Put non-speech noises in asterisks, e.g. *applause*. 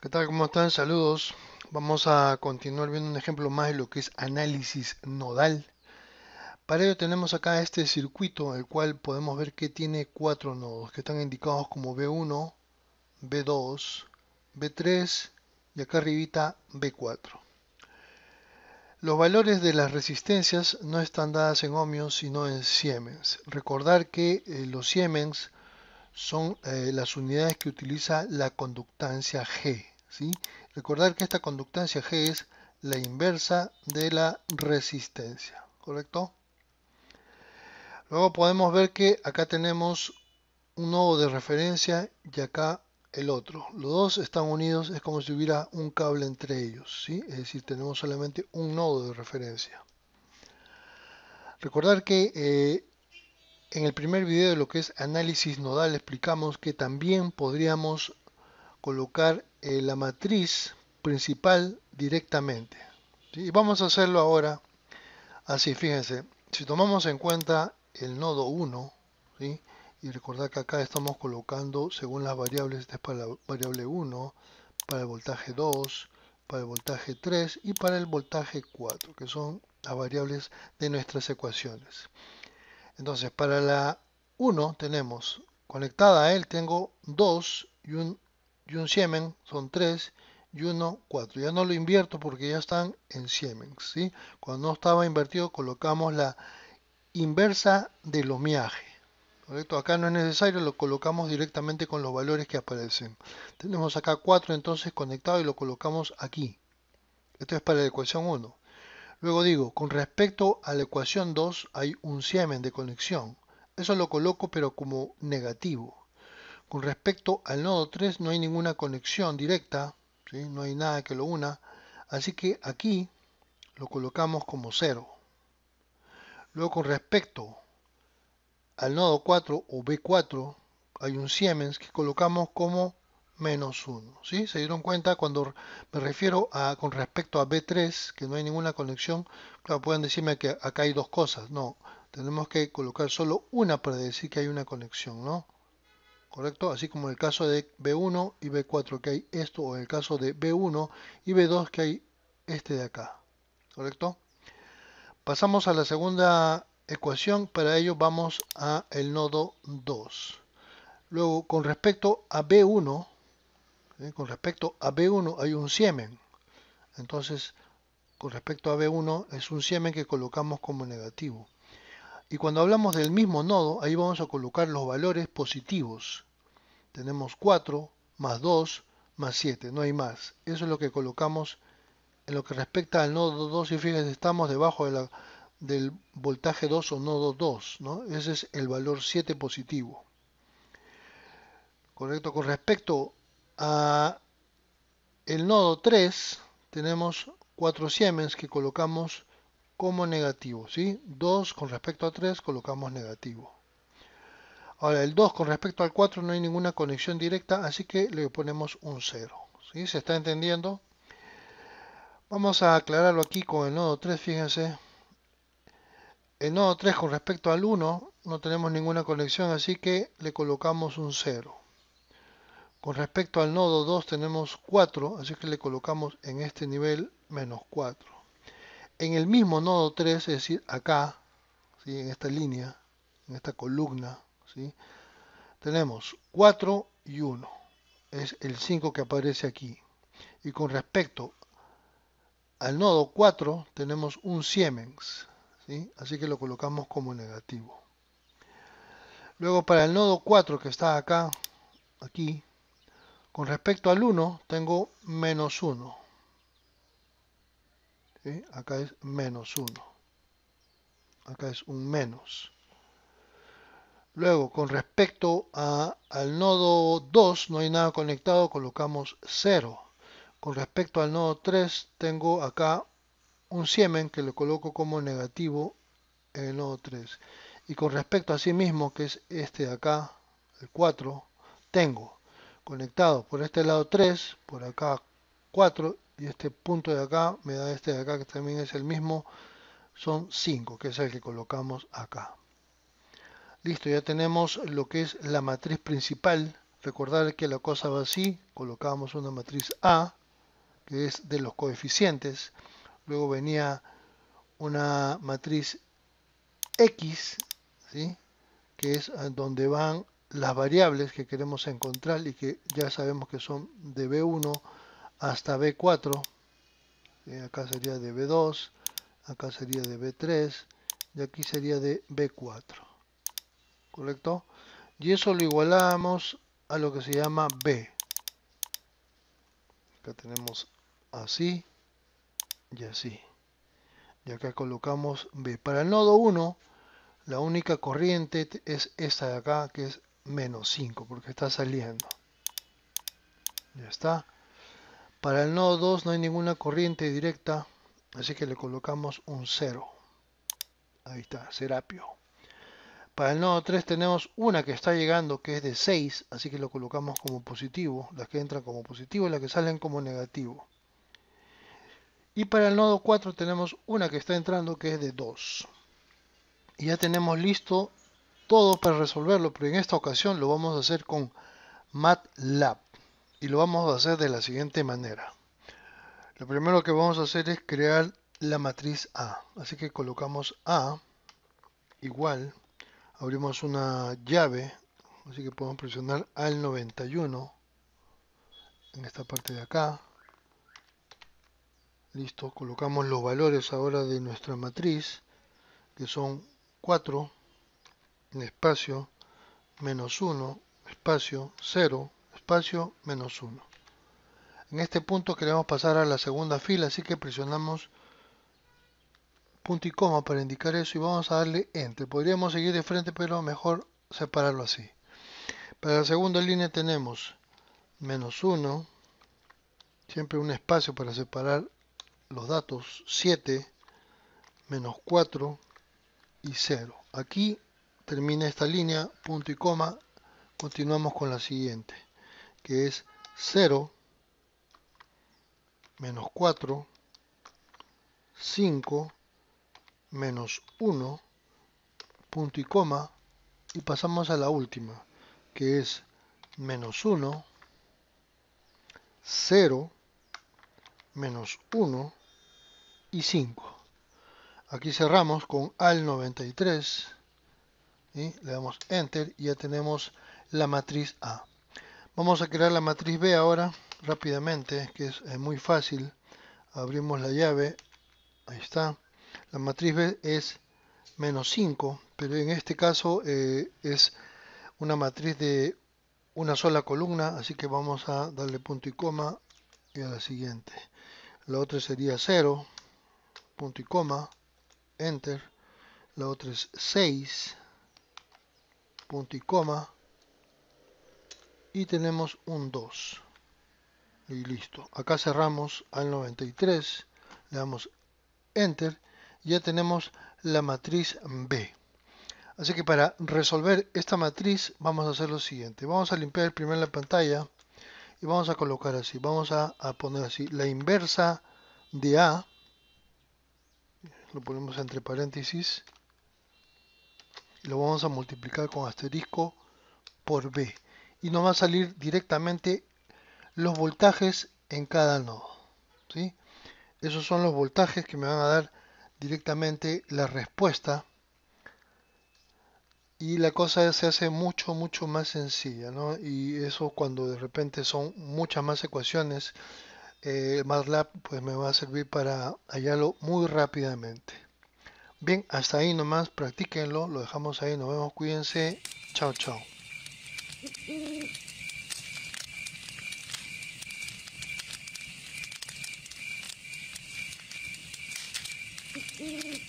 ¿Qué tal? ¿Cómo están? Saludos. Vamos a continuar viendo un ejemplo más de lo que es análisis nodal. Para ello tenemos acá este circuito, el cual podemos ver que tiene cuatro nodos, que están indicados como B1, B2, B3 y acá arribita B4. Los valores de las resistencias no están dadas en ohmios, sino en siemens. Recordar que eh, los siemens son eh, las unidades que utiliza la conductancia G. ¿sí? Recordar que esta conductancia G es la inversa de la resistencia, ¿correcto? Luego podemos ver que acá tenemos un nodo de referencia y acá el otro. Los dos están unidos, es como si hubiera un cable entre ellos, ¿sí? es decir, tenemos solamente un nodo de referencia. Recordar que eh, en el primer video de lo que es análisis nodal explicamos que también podríamos colocar eh, la matriz principal directamente. Y vamos a hacerlo ahora así, fíjense, si tomamos en cuenta el nodo 1, y recordad que acá estamos colocando según las variables, esta es para la variable 1, para el voltaje 2, para el voltaje 3 y para el voltaje 4, que son las variables de nuestras ecuaciones. Entonces, para la 1 tenemos conectada a él, tengo 2 y un, y un son 3 y 1, 4. Ya no lo invierto porque ya están en Siemens. ¿sí? Cuando no estaba invertido, colocamos la inversa del homiaje. ¿correcto? Acá no es necesario, lo colocamos directamente con los valores que aparecen. Tenemos acá 4 entonces conectado y lo colocamos aquí. Esto es para la ecuación 1. Luego digo, con respecto a la ecuación 2 hay un siemen de conexión. Eso lo coloco pero como negativo. Con respecto al nodo 3 no hay ninguna conexión directa, no hay nada que lo una. Así que aquí lo colocamos como 0. Luego con respecto al nodo 4 o B4 hay un Siemens que colocamos como menos 1. ¿sí? ¿Se dieron cuenta? Cuando me refiero a, con respecto a B3, que no hay ninguna conexión, claro, pueden decirme que acá hay dos cosas. No, tenemos que colocar solo una para decir que hay una conexión, ¿no? ¿Correcto? Así como en el caso de B1 y B4 que hay esto, o en el caso de B1 y B2 que hay este de acá. ¿Correcto? Pasamos a la segunda ecuación, para ello vamos a el nodo 2. Luego, con respecto a B1, ¿eh? Con respecto a B1 hay un siemen. Entonces, con respecto a B1 es un siemen que colocamos como negativo. Y cuando hablamos del mismo nodo, ahí vamos a colocar los valores positivos. Tenemos 4 más 2 más 7, no hay más. Eso es lo que colocamos en lo que respecta al nodo 2 y fíjense, estamos debajo de la, del voltaje 2 o nodo 2, Ese es el valor 7 positivo. Correcto, con respecto el nodo 3 tenemos 4 siemens que colocamos como negativo, 2 con respecto a 3 colocamos negativo. Ahora el 2 con respecto al 4 no hay ninguna conexión directa, así que le ponemos un 0. ¿sí? ¿Se está entendiendo? Vamos a aclararlo aquí con el nodo 3, fíjense. El nodo 3 con respecto al 1 no tenemos ninguna conexión, así que le colocamos un 0. Con respecto al nodo 2 tenemos 4, así que le colocamos en este nivel menos 4. En el mismo nodo 3, es decir, acá, ¿sí? en esta línea, en esta columna, ¿sí? tenemos 4 y 1. Es el 5 que aparece aquí. Y con respecto al nodo 4 tenemos un Siemens, así que lo colocamos como negativo. Luego para el nodo 4 que está acá, aquí, con respecto al 1, tengo menos 1. Acá es menos 1. Acá es un menos. Luego, con respecto al nodo 2, no hay nada conectado, colocamos 0. Con respecto al nodo 3, tengo acá un siemen que lo coloco como negativo en el nodo 3. Y con respecto a sí mismo, que es este de acá, el 4, tengo conectados por este lado 3, por acá 4 y este punto de acá me da este de acá que también es el mismo, son 5, que es el que colocamos acá. Listo, ya tenemos lo que es la matriz principal. Recordar que la cosa va así, colocamos una matriz A, que es de los coeficientes. Luego venía una matriz X, que es donde van las variables que queremos encontrar y que ya sabemos que son de B1 hasta B4. Eh, acá sería de B2, acá sería de B3 y aquí sería de B4. ¿Correcto? Y eso lo igualamos a lo que se llama B. Acá tenemos así y así. Y acá colocamos B. Para el nodo 1, la única corriente es esta de acá, que es menos 5 porque está saliendo. Ya está. Para el nodo 2 no hay ninguna corriente directa, así que le colocamos un 0. Ahí está, Serapio. Para el nodo 3 tenemos una que está llegando que es de 6, así que lo colocamos como positivo, las que entran como positivo y las que salen como negativo. Y para el nodo 4 tenemos una que está entrando que es de 2. Y ya tenemos listo todo para resolverlo, pero en esta ocasión lo vamos a hacer con MATLAB y lo vamos a hacer de la siguiente manera. Lo primero que vamos a hacer es crear la matriz A, así que colocamos A igual, abrimos una llave, así que podemos presionar al 91 en esta parte de acá. Listo, colocamos los valores ahora de nuestra matriz, que son 4, espacio menos 1 espacio 0 espacio menos 1 en este punto queremos pasar a la segunda fila así que presionamos punto y coma para indicar eso y vamos a darle enter podríamos seguir de frente pero mejor separarlo así para la segunda línea tenemos menos 1 siempre un espacio para separar los datos 7 menos 4 y 0 aquí termina esta línea, punto y coma, continuamos con la siguiente, que es 0, menos 4, 5, menos 1, punto y coma, y pasamos a la última, que es menos 1, 0, menos 1 y 5. Aquí cerramos con al 93 le damos enter y ya tenemos la matriz A. Vamos a crear la matriz B ahora rápidamente, que es, eh, muy fácil. Abrimos la llave, ahí está. La matriz B es menos 5, pero en este caso eh, es una matriz de una sola columna, así que vamos a darle punto y coma y a la siguiente. La otra sería 0, punto y coma, enter. La otra es 6, punto y coma y tenemos un 2 y listo acá cerramos al 93 le damos enter y ya tenemos la matriz B así que para resolver esta matriz vamos a hacer lo siguiente vamos a limpiar primero la pantalla y vamos a colocar así vamos a, a poner así la inversa de A lo ponemos entre paréntesis lo vamos a multiplicar con asterisco por B y nos va a salir directamente los voltajes en cada nodo. ¿sí? Esos son los voltajes que me van a dar directamente la respuesta y la cosa se hace mucho mucho más sencilla y eso cuando de repente son muchas más ecuaciones el eh, MATLAB pues me va a servir para hallarlo muy rápidamente Bien, hasta ahí nomás, practíquenlo, lo dejamos ahí, nos vemos, cuídense, chao, chao. *laughs*